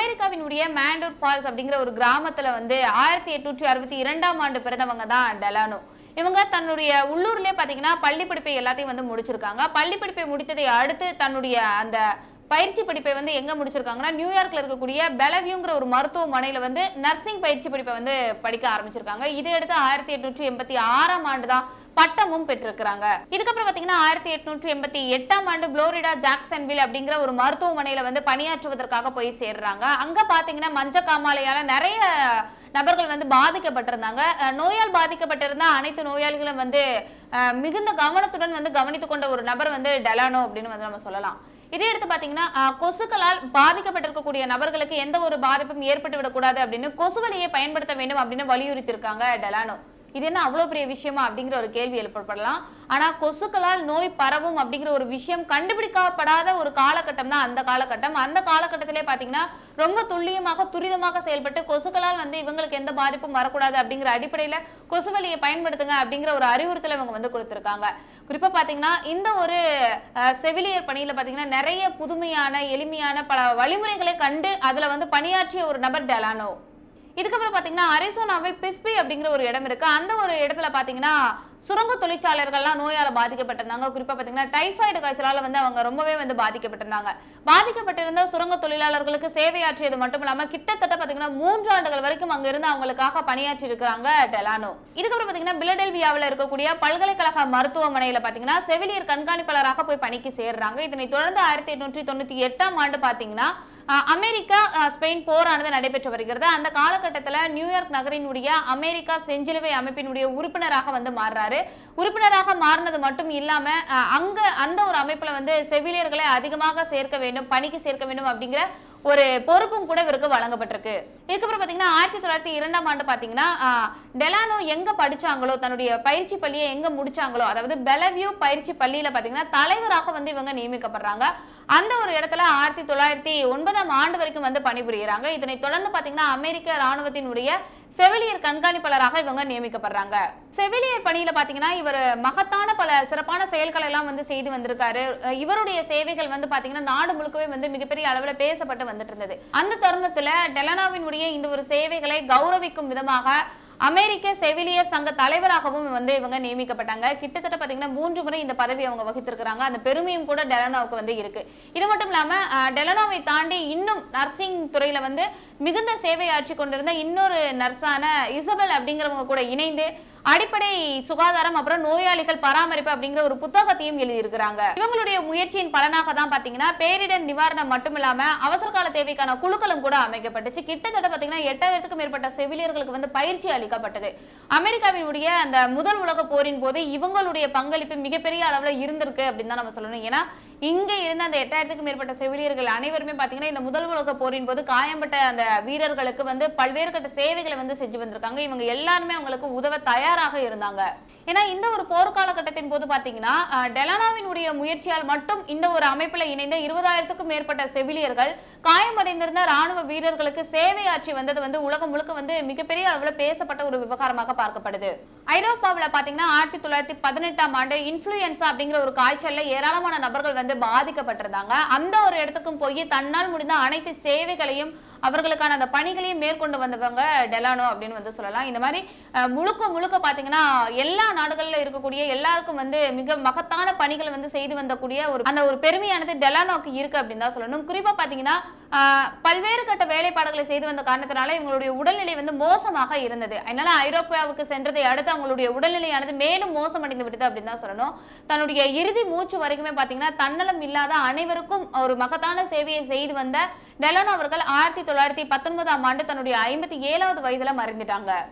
அமெரிக்காவினுடைய மேண்டூர் ஃபால்ஸ் அப்படிங்கிற ஒரு கிராமத்தில் வந்து ஆயிரத்தி எட்நூற்றி அறுபத்தி இரண்டாம் ஆண்டு பிறந்தவங்க தான் டெலானோ இவங்க தன்னுடைய உள்ளூர்லேயே பார்த்தீங்கன்னா பள்ளி படிப்பை எல்லாத்தையும் வந்து முடிச்சிருக்காங்க பள்ளி படிப்பை முடித்ததை அடுத்து தன்னுடைய அந்த பயிற்சி படிப்பை வந்து எங்கே முடிச்சிருக்காங்கன்னா நியூயார்க்கில் இருக்கக்கூடிய பெலவியூங்கிற ஒரு மருத்துவமனையில் வந்து நர்சிங் பயிற்சி படிப்பை வந்து படிக்க ஆரம்பிச்சிருக்காங்க இதையடுத்து ஆயிரத்தி எட்நூற்றி எண்பத்தி ஆறாம் ஆண்டு தான் பட்டமும் பெற்றிருக்கிறாங்க இதுக்கப்புறம் பாத்தீங்கன்னா ஆயிரத்தி எட்நூற்றி எண்பத்தி எட்டாம் ஆண்டு புளோரிடா வில் அப்படிங்கிற ஒரு மருத்துவமனையில வந்து பணியாற்றுவதற்காக போய் சேர்றாங்க அங்க பாத்தீங்கன்னா மஞ்ச காமாலையால நிறைய நபர்கள் வந்து பாதிக்கப்பட்டிருந்தாங்க நோயால் பாதிக்கப்பட்டிருந்த அனைத்து நோயாளிகளும் வந்து மிகுந்த கவனத்துடன் வந்து கவனித்து கொண்ட ஒரு நபர் வந்து டெலானோ அப்படின்னு வந்து நம்ம சொல்லலாம் இதே எடுத்து பாத்தீங்கன்னா கொசுக்களால் பாதிக்கப்பட்டிருக்கக்கூடிய நபர்களுக்கு எந்த ஒரு பாதிப்பும் ஏற்பட்டு விடக்கூடாது அப்படின்னு கொசுவலையை பயன்படுத்த வேண்டும் அப்படின்னு வலியுறுத்தியிருக்காங்க டெலானோ இது என்ன அவ்வளோ பெரிய விஷயமா அப்படிங்கிற ஒரு கேள்வி எழுப்பப்படலாம் ஆனால் கொசுக்களால் நோய் பரவும் அப்படிங்கிற ஒரு விஷயம் கண்டுபிடிக்கப்படாத ஒரு காலகட்டம் தான் அந்த காலகட்டம் அந்த காலகட்டத்திலே பார்த்தீங்கன்னா ரொம்ப துல்லியமாக துரிதமாக செயல்பட்டு கொசுக்களால் வந்து இவங்களுக்கு எந்த பாதிப்பும் வரக்கூடாது அப்படிங்கிற அடிப்படையில் கொசுவலியை பயன்படுத்துங்க அப்படிங்கிற ஒரு அறிவுறுத்தலை இவங்க வந்து கொடுத்துருக்காங்க குறிப்பாக பார்த்தீங்கன்னா இந்த ஒரு செவிலியர் பணியில் பார்த்தீங்கன்னா நிறைய புதுமையான எளிமையான பல வழிமுறைகளை கண்டு அதில் வந்து பணியாற்றிய ஒரு நபர் டெலானோ இதுக்கப்புறம் பார்த்தீங்கன்னா அரிசோனாவே பிஸ்பி அப்படிங்கிற ஒரு இடம் இருக்கு அந்த ஒரு இடத்துல பார்த்தீங்கன்னா சுரங்க தொழிற்சாலர்கள்லாம் நோயால் பாதிக்கப்பட்டிருந்தாங்க குறிப்பாக பார்த்தீங்கன்னா டைஃபாய்டு காய்ச்சலால் வந்து அவங்க ரொம்பவே வந்து பாதிக்கப்பட்டிருந்தாங்க பாதிக்கப்பட்டிருந்த சுரங்க தொழிலாளர்களுக்கு சேவையாற்றியது மட்டும் இல்லாமல் கிட்டத்தட்ட பார்த்தீங்கன்னா மூன்று ஆண்டுகள் வரைக்கும் இருந்து அவங்களுக்காக பணியாற்றி இருக்கிறாங்க டெலானோ இதுக்கப்புறம் பார்த்தீங்கன்னா பிலடெல்வியாவில் இருக்கக்கூடிய பல்கலைக்கழக மருத்துவமனையில் பார்த்தீங்கன்னா செவிலியர் கண்காணிப்பாளராக போய் பணிக்கு சேர்றாங்க இதனை தொடர்ந்து ஆயிரத்தி எட்நூற்றி தொண்ணூற்றி எட்டாம் ஆண்டு பார்த்தீங்கன்னா அமெரிக்கா ஸ்பெயின் போரானது நடைபெற்று வருகிறது அந்த காலகட்டத்தில் நியூயார்க் நகரினுடைய அமெரிக்கா செஞ்சிலுவை அமைப்பினுடைய உறுப்பினராக வந்து மாறுறாரு மாறினாரு உறுப்பினராக மாறினது மட்டும் இல்லாம அங்க அந்த ஒரு அமைப்புல வந்து செவிலியர்களை அதிகமாக சேர்க்க வேண்டும் பணிக்கு சேர்க்க வேண்டும் அப்படிங்கிற ஒரு பொறுப்பும் கூட இவருக்கு வழங்கப்பட்டிருக்கு இதுக்கப்புறம் ஆயிரத்தி தொள்ளாயிரத்தி இரண்டாம் ஆண்டு பார்த்தீங்கன்னா டெலானோ எங்க படிச்சாங்களோ தன்னுடைய பயிற்சி பள்ளியை எங்க முடிச்சாங்களோ அதாவது பெலவியூ பயிற்சி பள்ளியில பார்த்தீங்கன்னா தலைவராக வந்து இவங்க நியமிக்கப்படுறாங்க அந்த ஒரு இடத்துல ஆயிரத்தி தொள்ளாயிரத்தி ஒன்பதாம் ஆண்டு வரைக்கும் வந்து பணிபுரிகிறாங்க இதனை தொடர்ந்து பார்த்தீங்கன்னா அமெரிக்க ராணுவத்தினுடைய செவிலியர் கண்காணிப்பாளராக இவங்க நியமிக்கப்படுறாங்க செவிலியர் பணியில பாத்தீங்கன்னா இவர் மகத்தான பல சிறப்பான செயல்களை எல்லாம் வந்து செய்து வந்திருக்காரு இவருடைய சேவைகள் வந்து பாத்தீங்கன்னா நாடு முழுக்கவே வந்து மிகப்பெரிய அளவுல பேசப்பட்டு வந்துட்டு இருந்தது அந்த தருணத்துல டெலனாவினுடைய இந்த ஒரு சேவைகளை கௌரவிக்கும் விதமாக அமெரிக்க செவிலியர் சங்க தலைவராகவும் வந்து இவங்க நியமிக்கப்பட்டாங்க கிட்டத்தட்ட பாத்தீங்கன்னா மூன்று முறை இந்த பதவி அவங்க வகித்திருக்கிறாங்க அந்த பெருமையும் கூட டெலனோவுக்கு வந்து இருக்கு இது மட்டும் இல்லாம டெலனோவை தாண்டி இன்னும் நர்சிங் துறையில வந்து மிகுந்த சேவை ஆற்றி கொண்டிருந்த இன்னொரு நர்ஸான இசபல் அப்படிங்கிறவங்க கூட இணைந்து அடிப்படை சுகாதாரம் அப்புறம் நோயாளிகள் பராமரிப்பு அப்படிங்கிற ஒரு புத்தகத்தையும் எழுதியிருக்கிறாங்க இவங்களுடைய முயற்சியின் பலனாக தான் பாத்தீங்கன்னா பேரிடர் நிவாரணம் மட்டும் இல்லாம அவசர கால தேவைக்கான குழுக்களும் கூட அமைக்கப்பட்டுச்சு கிட்டத்தட்ட பாத்தீங்கன்னா எட்டாயிரத்துக்கும் மேற்பட்ட செவிலியர்களுக்கு வந்து பயிற்சி அளிக்கப்பட்டது அமெரிக்காவினுடைய அந்த முதல் உலக போரின் போது இவங்களுடைய பங்களிப்பு மிகப்பெரிய அளவுல இருந்திருக்கு அப்படின்னு தான் நம்ம சொல்லணும் ஏன்னா இங்க இருந்த அந்த எட்டாயிரத்துக்கும் மேற்பட்ட செவிலியர்கள் அனைவருமே பாத்தீங்கன்னா இந்த முதல் உலக போரின் போது காயம்பட்ட அந்த வீரர்களுக்கு வந்து பல்வேறு கட்ட சேவைகளை வந்து செஞ்சு வந்திருக்காங்க இவங்க எல்லாருமே அவங்களுக்கு உதவ தயாராக இருந்தாங்க ஏன்னா இந்த ஒரு போர் காலகட்டத்தின் போது பார்த்தீங்கன்னா டெலானாவினுடைய முயற்சியால் மட்டும் இந்த ஒரு அமைப்பில் இணைந்த இருபதாயிரத்துக்கும் மேற்பட்ட செவிலியர்கள் காயமடைந்திருந்த ராணுவ வீரர்களுக்கு சேவை ஆற்றி வந்தது வந்து உலகம் முழுக்க வந்து மிகப்பெரிய அளவில் பேசப்பட்ட ஒரு விவகாரமாக பார்க்கப்படுது ஐரோப்பாவில் பார்த்தீங்கன்னா ஆயிரத்தி தொள்ளாயிரத்தி பதினெட்டாம் ஆண்டு இன்ஃப்ளூயன்ஸா அப்படிங்கிற ஒரு காய்ச்சலில் ஏராளமான நபர்கள் வந்து பாதிக்கப்பட்டிருந்தாங்க அந்த ஒரு இடத்துக்கும் போய் தன்னால் முடிந்த அனைத்து சேவைகளையும் அவர்களுக்கான அந்த பணிகளையும் மேற்கொண்டு வந்தவங்க டெலானோ அப்படின்னு வந்து சொல்லலாம் இந்த மாதிரி முழுக்க முழுக்க பாத்தீங்கன்னா எல்லா நாடுகளில் இருக்கக்கூடிய எல்லாருக்கும் வந்து மிக மகத்தான பணிகளை வந்து செய்து வந்தக்கூடிய ஒரு அந்த ஒரு பெருமையானது டெலானோக்கு இருக்கு அப்படின்னு தான் சொல்லணும் குறிப்பா பாத்தீங்கன்னா பல்வேறு கட்ட வேலைப்பாடுகளை செய்து வந்த காரணத்தினால இவங்களுடைய உடல்நிலை வந்து மோசமாக இருந்தது அதனால ஐரோப்பாவுக்கு சென்றதை அடுத்து அவங்களுடைய உடல்நிலையானது மேலும் மோசமடைந்து விட்டது அப்படின்னு தான் சொல்லணும் தன்னுடைய இறுதி மூச்சு வரைக்குமே பார்த்தீங்கன்னா தன்னலம் இல்லாத அனைவருக்கும் ஒரு மகத்தான சேவையை செய்து வந்த டெலோன் அவர்கள் ஆயிரத்தி தொள்ளாயிரத்தி பத்தொன்பதாம் ஆண்டு தன்னுடைய ஐம்பத்தி ஏழாவது வயதுல மறைந்துட்டாங்க